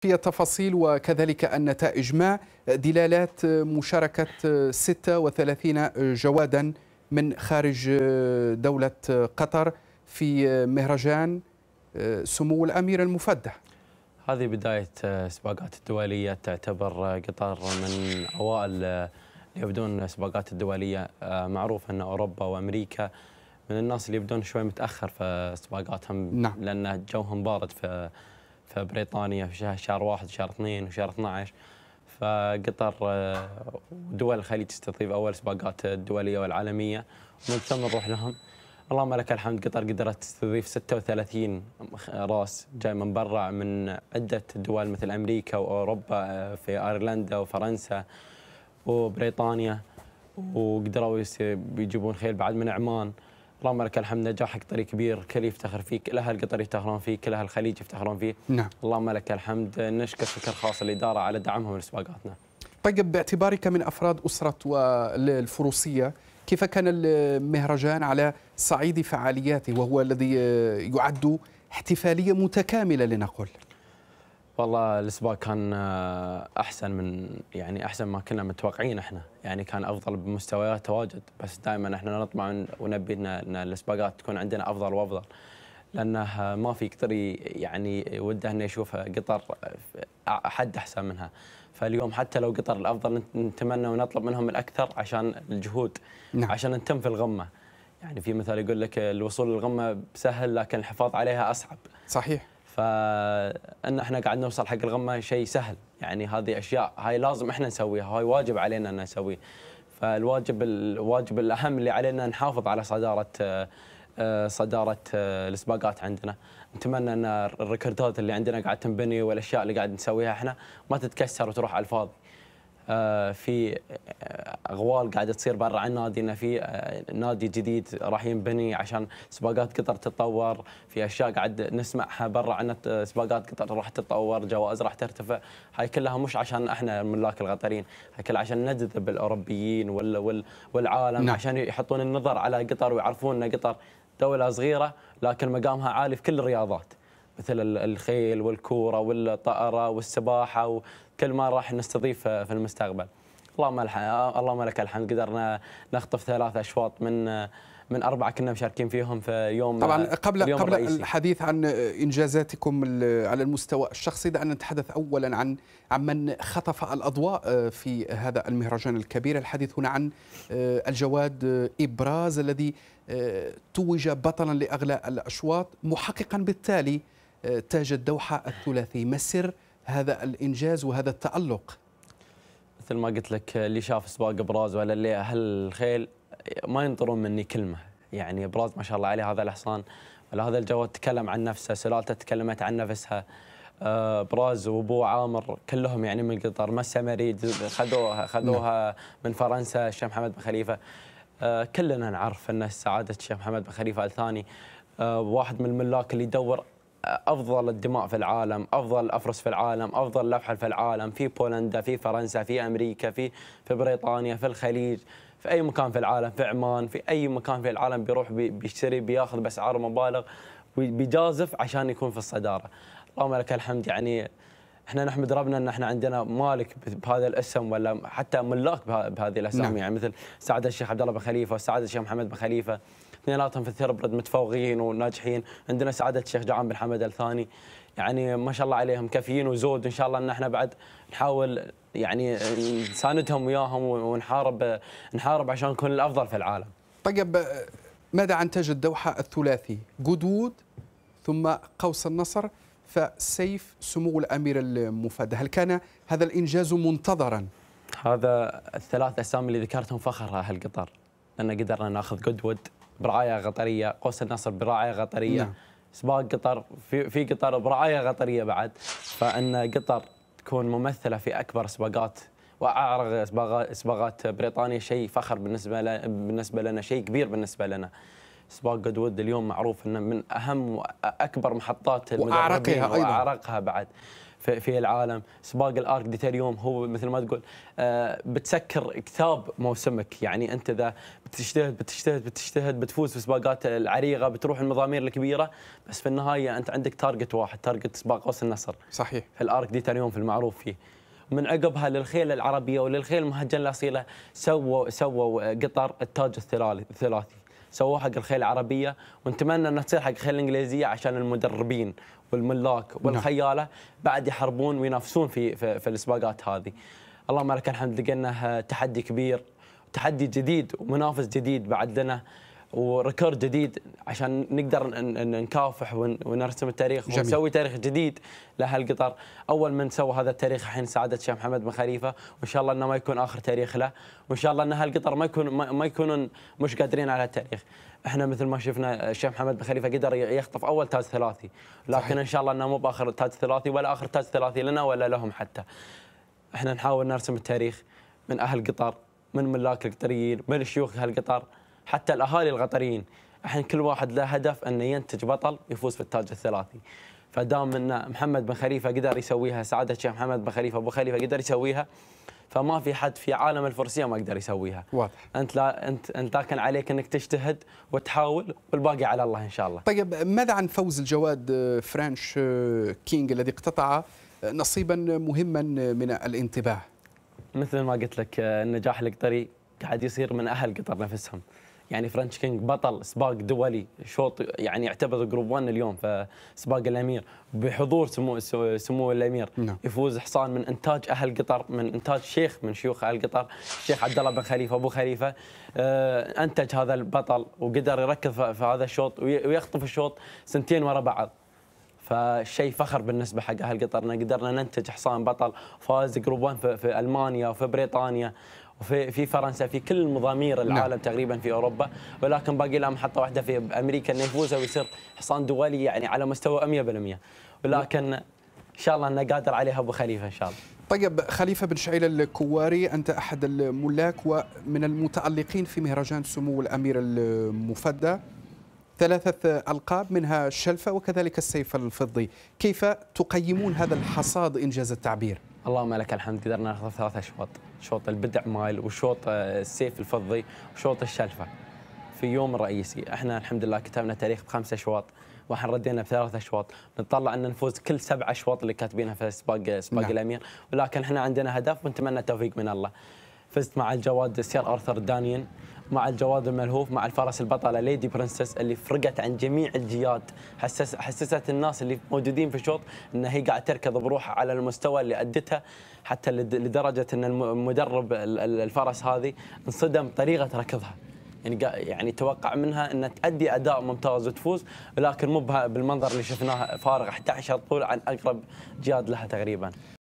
في التفاصيل وكذلك النتائج ما دلالات مشاركة 36 جوادا من خارج دولة قطر في مهرجان آه، سمو الأمير المفدح هذه بداية آه، سباقات الدولية تعتبر آه، قطر من أوائل يبدون سباقات الدولية معروف أن أوروبا وأمريكا من الناس اللي يبدون شوي متأخر في سباقاتهم نعم. لأن جوهم بارد في في بريطانيا في شهر واحد وشهر اثنين وشهر 12 فقطر ودول آه، الخليج تستضيف اول سباقات الدوليه والعالميه ومن ثم نروح لهم اللهم لك الحمد قطر قدرت تستضيف 36 راس جاي من برا من عده دول مثل امريكا واوروبا آه، في ايرلندا وفرنسا وبريطانيا وقدروا يجيبون خيل بعد من عمان اللهم لك الحمد نجاحك طريق كبير كل يفتخر فيك كل اهل قطر يفتخرون فيك كل اهل الخليج يفتخرون فيك نعم اللهم لك الحمد نشكر شكر خاص الاداره على دعمهم لسباقاتنا طيب باعتبارك من افراد اسره الفروسيه كيف كان المهرجان على صعيد فعالياته وهو الذي يعد احتفاليه متكامله لنقل والله السباق كان آه، احسن من يعني احسن ما كنا متوقعين احنا يعني كان افضل بمستويات تواجد بس دائما احنا نطمع ونبي ان السباقات تكون عندنا افضل وافضل لانه ما في كثير يعني وده انه يشوف قطر آه، حد احسن منها فاليوم حتى لو قطر الافضل نتمنى ونطلب منهم الاكثر عشان الجهود نعم. عشان نتم في الغمه يعني في مثال يقول لك الوصول للغمه سهل لكن الحفاظ عليها اصعب صحيح فان احنا قاعد نوصل حق الغمه شيء سهل يعني هذه اشياء هاي لازم احنا نسويها هاي واجب علينا ان نسويه فالواجب الواجب الاهم اللي علينا نحافظ على صداره آه، صداره آه، السباقات عندنا نتمنى ان الريكوردات اللي عندنا قاعد تنبني والاشياء اللي قاعد نسويها احنا ما تتكسر وتروح على الفاضي آه، في آه، اغوال قاعده تصير برا عن نادينا في آه، نادي جديد راح ينبني عشان سباقات قطر تتطور في اشياء قاعد نسمعها برا عن سباقات قطر راح تتطور جوائز راح ترتفع هاي كلها مش عشان احنا الملاك القطريين هاي كلها عشان نجذب الاوروبيين وال وال والعالم نعم. عشان يحطون النظر على قطر ويعرفون ان قطر دوله صغيره لكن مقامها عالي في كل الرياضات مثل الخيل والكوره والطائره والسباحه وكل ما راح نستضيفه في المستقبل. اللهم اللهم لك الحمد قدرنا نخطف ثلاث اشواط من من اربعه كنا مشاركين فيهم في يوم طبعا آه، قبل اليوم قبل الرئيسي. الحديث عن انجازاتكم على المستوى الشخصي دعنا نتحدث اولا عن عن من خطف الاضواء آه، في هذا المهرجان الكبير الحديث هنا عن آه، الجواد ابراز الذي توج بطلا لاغلى الاشواط محققا بالتالي تاج الدوحة الثلاثي ما سر هذا الإنجاز وهذا التألق مثل ما قلت لك اللي شاف سباق ابراز ولا اللي أهل الخيل ما ينطرون مني كلمة يعني ابراز ما شاء الله عليه هذا الحصان ولا هذا الجواد تكلم عن نفسه سلالته تكلمت عن نفسها آه، براز وابو عامر كلهم يعني من قطر مسا مريد خذوها خذوها نعم. من فرنسا الشيخ محمد بن خليفه آه، كلنا نعرف ان سعاده الشيخ محمد بن خليفه الثاني آه، واحد من الملاك اللي يدور افضل الدماء في العالم، افضل الافرس في العالم، افضل الافحل في العالم، في بولندا، في فرنسا، في امريكا، في في بريطانيا، في الخليج، في اي مكان في العالم، في عمان، في اي مكان في العالم بيروح بيشتري بياخذ باسعار مبالغ بيجازف عشان يكون في الصداره. اللهم لك الحمد يعني احنا نحمد ربنا ان احنا عندنا مالك بهذا الاسم ولا حتى ملاك بهذه الاسامي نعم. يعني مثل سعاده الشيخ عبد الله بن خليفه وسعاده الشيخ محمد بن خليفه اثنيناتهم في الثيربرد متفوقين وناجحين عندنا سعاده الشيخ جعان بن حمد الثاني يعني ما شاء الله عليهم كافيين وزود ان شاء الله ان احنا بعد نحاول يعني نساندهم وياهم ونحارب نحارب عشان نكون الافضل في العالم. طيب ماذا عن تاج الدوحه الثلاثي؟ جدود ثم قوس النصر فسيف سمو الامير المفدى، هل كان هذا الانجاز منتظرا؟ هذا الثلاث اسامي اللي ذكرتهم فخر اهل قطر لان قدرنا ناخذ جودود برعايه قطريه، قوس النصر برعايه قطريه، نعم. سباق قطر في في قطر برعايه قطريه بعد فان قطر تكون ممثله في اكبر سباقات واعرق سباقات بريطانيا شيء فخر بالنسبه ل... بالنسبه لنا شيء كبير بالنسبه لنا سباق جودود اليوم معروف انه من اهم واكبر محطات المدربين واعرقها ايضا واعرقها بعد في في العالم سباق الارك ديتيريوم هو مثل ما تقول آه، بتسكر كتاب موسمك يعني انت اذا بتجتهد بتجتهد بتجتهد بتفوز في السباقات العريقه بتروح المضامير الكبيره بس في النهايه انت عندك تارجت واحد تارجت سباق قوس النصر صحيح في الارك ديتيريوم في المعروف فيه من عقبها للخيل العربيه وللخيل المهجن الاصيله سووا سووا قطر التاج الثلاثي سووه حق الخيل العربيه ونتمنى انها تصير حق الخيل الانجليزيه عشان المدربين والملاك نعم. والخياله بعد يحاربون وينافسون في في, في السباقات هذه. اللهم لك الحمد لقينا تحدي كبير تحدي جديد ومنافس جديد بعد لنا وريكورد جديد عشان نقدر نكافح ونرسم التاريخ جميل. ونسوي تاريخ جديد قطر اول من سوى هذا التاريخ الحين سعاده الشيخ محمد بن خليفه وان شاء الله انه ما يكون اخر تاريخ له وان شاء الله ان قطر ما يكون ما يكونون مش قادرين على التاريخ احنا مثل ما شفنا الشيخ محمد بن خليفه قدر يخطف اول تاج ثلاثي لكن صحيح. ان شاء الله انه مو باخر تاج ثلاثي ولا اخر تاج ثلاثي لنا ولا لهم حتى احنا نحاول نرسم التاريخ من اهل قطر من ملاك القطريين من شيوخ قطر حتى الاهالي القطريين الحين كل واحد له هدف انه ينتج بطل يفوز في التاج الثلاثي فدام ان محمد بن خليفه قدر يسويها سعاده الشيخ محمد بن خليفه ابو خليفه قدر يسويها فما في حد في عالم الفرسيه ما يقدر يسويها واضح انت لا انت انت لكن عليك انك تجتهد وتحاول والباقي على الله ان شاء الله طيب ماذا عن فوز الجواد فرانش كينج الذي اقتطع نصيبا مهما من الانطباع مثل ما قلت لك النجاح القطري قاعد يصير من اهل قطر نفسهم يعني فرنش كينج بطل سباق دولي شوط يعني يعتبر جروب 1 اليوم فسباق الامير بحضور سمو سمو الامير نعم. يفوز حصان من انتاج اهل قطر من انتاج شيخ من شيوخ اهل قطر الشيخ عبد الله بن خليفه ابو خليفه آه انتج هذا البطل وقدر يركز في هذا الشوط ويخطف الشوط سنتين ورا بعض فشيء فخر بالنسبه حق اهل قطر ان قدرنا ننتج حصان بطل فاز جروب 1 في, في المانيا وفي بريطانيا في في فرنسا في كل مضامير نعم. العالم نعم. تقريبا في اوروبا ولكن باقي لها محطه واحده في امريكا انه يفوز ويصير حصان دولي يعني على مستوى 100% ولكن ان شاء الله انه قادر عليها ابو خليفه ان شاء الله طيب خليفه بن شعيل الكواري انت احد الملاك ومن المتالقين في مهرجان سمو الامير المفدى ثلاثة ألقاب منها الشلفة وكذلك السيف الفضي كيف تقيمون هذا الحصاد إنجاز التعبير؟ اللهم لك الحمد قدرنا ناخذ ثلاث اشواط شوط البدع مايل وشوط آه، السيف الفضي وشوط الشلفه في يوم رئيسي احنا الحمد لله كتبنا تاريخ بخمس اشواط واحنا ردينا بثلاث اشواط نتطلع ان نفوز كل سبع اشواط اللي كاتبينها في سباق آه، سباق نعم. الامير ولكن احنا عندنا هدف ونتمنى التوفيق من الله فزت مع الجواد سير ارثر دانيين مع الجواد الملهوف مع الفرس البطله ليدي برنسس اللي فرقت عن جميع الجياد حسس حسست الناس اللي موجودين في الشوط ان هي قاعده تركض بروحها على المستوى اللي ادتها حتى لدرجه ان المدرب الفرس هذه انصدم طريقه ركضها يعني يعني توقع منها ان تؤدي اداء ممتاز وتفوز لكن مو بالمنظر اللي شفناه فارغ 11 طول عن اقرب جياد لها تقريبا